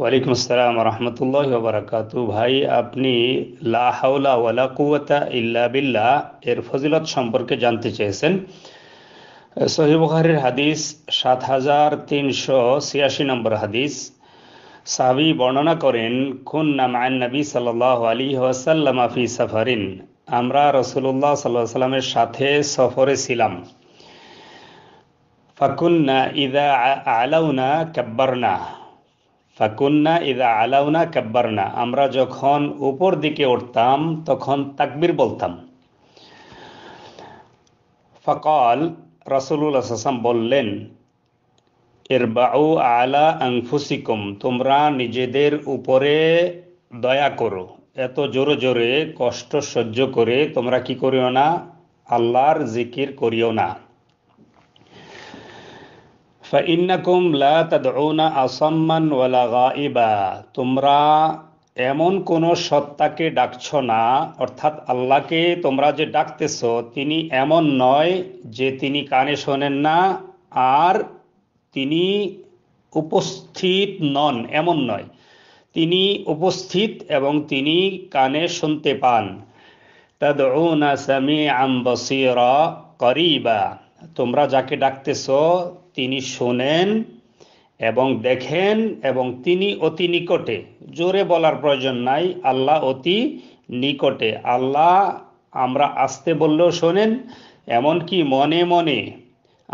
ওয়ালাইকুম আসসালাম রহমতুল্লাহ বারাকাত ভাই আপনি লা ওয়ালা কুয়াতা ইল্লা বিল্লাহ এর ফজিলত সম্পর্কে জানতে চেয়েছেন সহিবুখারির হাদিস সাত হাজার তিনশো ছিয়াশি নম্বর হাদিস সাহাবি বর্ণনা করেন খুন নামায়ন নবী সাল আলী ওয়াসাল্লাম আফি সাফারিন আমরা রসুল্লাহ সাল্লাহ সাল্লামের সাথে সফরে ছিলাম ফাকুন্না ইদা আলাউনা কাব্বারনা ফাকুন্না ইদা আলাউনা কাব্বারনা আমরা যখন উপর দিকে উঠতাম তখন তাকবির বলতাম ফকল রসুলুল আসাম বললেন বাউ আলা আংফুসিকুম তোমরা নিজেদের উপরে দয়া করো এত জোরে জোরে কষ্ট সহ্য করে তোমরা কি করিও না আল্লাহর জিকির করিও না ফাইন্নাকুম লা তাদউনা আসাম্মান ওয়ালা গাইবা তোমরা এমন কোন সত্তাকে ডাকছ না অর্থাৎ আল্লাহকে তোমরা যে ডাকতেছ তিনি এমন নয় যে তিনি কানে শোনেন না আর তিনি উপস্থিত নন এমন নয় তিনি উপস্থিত এবং তিনি কানে শুনতে পান তদৌনা সামি আম্বসিরা করিবা তোমরা যাকে ডাকতেছ তিনি শোনেন এবং দেখেন এবং তিনি অতি নিকটে জোরে বলার প্রয়োজন নাই আল্লাহ অতি নিকটে আল্লাহ আমরা আসতে বললেও শোনেন এমনকি মনে মনে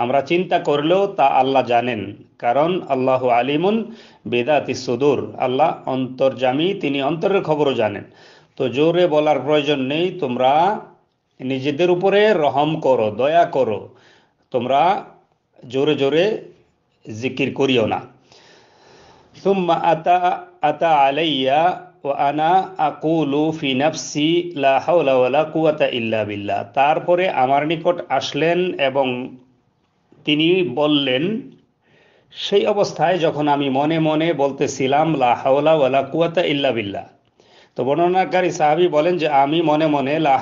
আমরা চিন্তা করলেও তা আল্লাহ জানেন কারণ আল্লাহ আলিমুন বেদাতি সুদূর আল্লাহ অন্তর্জামী তিনি অন্তরের খবরও জানেন তো জোরে বলার প্রয়োজন নেই তোমরা নিজেদের উপরে রহম করো দয়া করো তোমরা জোরে জোরে জিকির করিও না সুম্মা আতা আতা আলাইয়া ও আনা আকুলু ফি নাফসি কুয়াতা ইল্লা বিল্লাহ তারপরে আমার নিকট আসলেন এবং তিনি বললেন সেই অবস্থায় যখন আমি মনে মনে বলতেছিলাম লা কুয়াতা ইল্লা বিল্লা তো বর্ণনাকারী সাহাবি বলেন যে আমি মনে মনে লা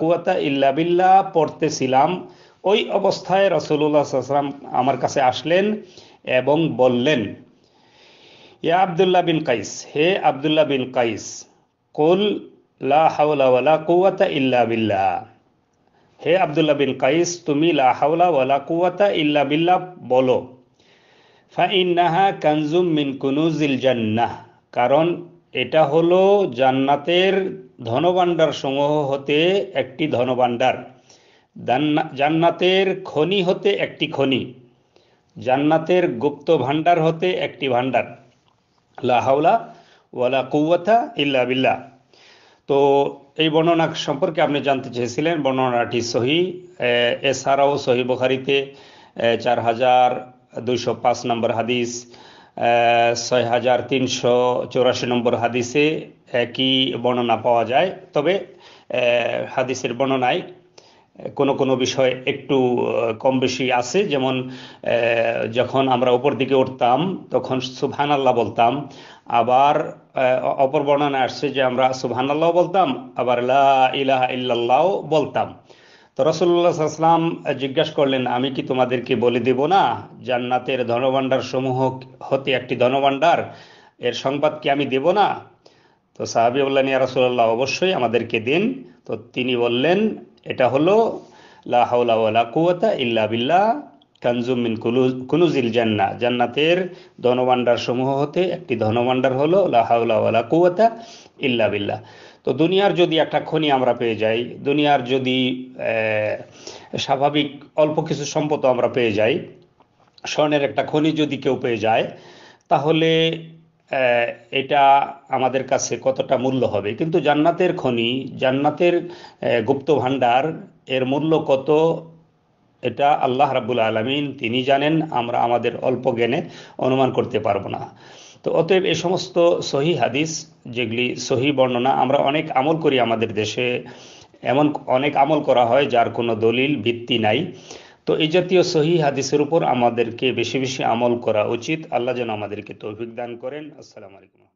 কুয়াতা ইল্লা বিল্লা পড়তেছিলাম ওই অবস্থায় রসুল্লাহ সাল্লাম আমার কাছে আসলেন এবং বললেন এ আবদুল্লাহ বিন কাইস হে আবদুল্লাহ বিন কাইস কুল লা হাওলা ওয়ালা কুওয়াতা ইল্লা বিল্লাহ হে আবদুল্লাহ বিন কাইস তুমি লা হাওলা ওয়ালা কুওয়াতা ইল্লা বিল্লাহ বলো ফাইন্নাহা কানজুম মিন কুনুজিল জান্নাহ কারণ এটা হলো জান্নাতের ধনভাণ্ডার সমূহ হতে একটি ধনভাণ্ডার জান্নাতের খনি হতে একটি খনি জান্নাতের গুপ্ত ভাণ্ডার হতে একটি ভাণ্ডার লাহাউলা ওয়ালা কুয়াথা ইল্লা বিল্লা তো এই বর্ণনা সম্পর্কে আপনি জানতে চেয়েছিলেন বর্ণনাটি সহি এছাড়াও সহি বখারিতে চার হাজার দুইশো পাঁচ নম্বর হাদিস ছয় হাজার তিনশো চৌরাশি নম্বর হাদিসে একই বর্ণনা পাওয়া যায় তবে হাদিসের বর্ণনায় কোনো কোনো বিষয় একটু কম বেশি আছে যেমন যখন আমরা উপর দিকে উঠতাম তখন সুভান আল্লাহ বলতাম আবার অপর বর্ণনা আসছে যে আমরা সুভান আল্লাহ বলতাম আবার ইলাহ ইল্লাহ বলতাম তো রসুল্লাহাম জিজ্ঞাসা করলেন আমি কি তোমাদেরকে বলে দিব না জান্নাতের ধনভাণ্ডার সমূহ হতে একটি ধনভাণ্ডার এর সংবাদ কি আমি দেব না তো সাহাবি বললেন ইয়া রসুল্লাহ অবশ্যই আমাদেরকে দিন তো তিনি বললেন এটা হলো লা হাওলা ওয়ালা কুয়াতা ইল্লা বিল্লাহ কানজুম মিন কুনুজিল জান্না জান্নাতের ধনভাণ্ডার সমূহ হতে একটি ধনভাণ্ডার হলো লা হাওলা ওয়ালা কুয়াতা ইল্লা বিল্লাহ তো দুনিয়ার যদি একটা খনি আমরা পেয়ে যাই দুনিয়ার যদি স্বাভাবিক অল্প কিছু সম্পদ আমরা পেয়ে যাই স্বর্ণের একটা খনি যদি কেউ পেয়ে যায় তাহলে এটা আমাদের কাছে কতটা মূল্য হবে কিন্তু জান্নাতের খনি জান্নাতের গুপ্ত ভাণ্ডার এর মূল্য কত এটা আল্লাহ রাবুল আলমিন তিনি জানেন আমরা আমাদের অল্প জ্ঞানে অনুমান করতে পারবো না তো অতএব এ সমস্ত সহি হাদিস যেগুলি সহি বর্ণনা আমরা অনেক আমল করি আমাদের দেশে এমন অনেক আমল করা হয় যার কোনো দলিল ভিত্তি নাই তো এই জাতীয় সহি হাদিসের উপর আমাদেরকে বেশি বেশি আমল করা উচিত আল্লাহ যেন আমাদেরকে তৌফিক দান করেন আসসালামু আলাইকুম